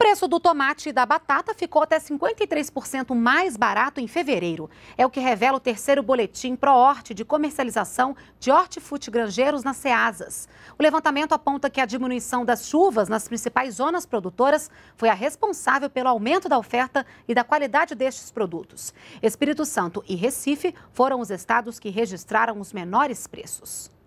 preço do tomate e da batata ficou até 53% mais barato em fevereiro. É o que revela o terceiro boletim proorte de comercialização de hortifruti grangeiros nas Ceasas. O levantamento aponta que a diminuição das chuvas nas principais zonas produtoras foi a responsável pelo aumento da oferta e da qualidade destes produtos. Espírito Santo e Recife foram os estados que registraram os menores preços.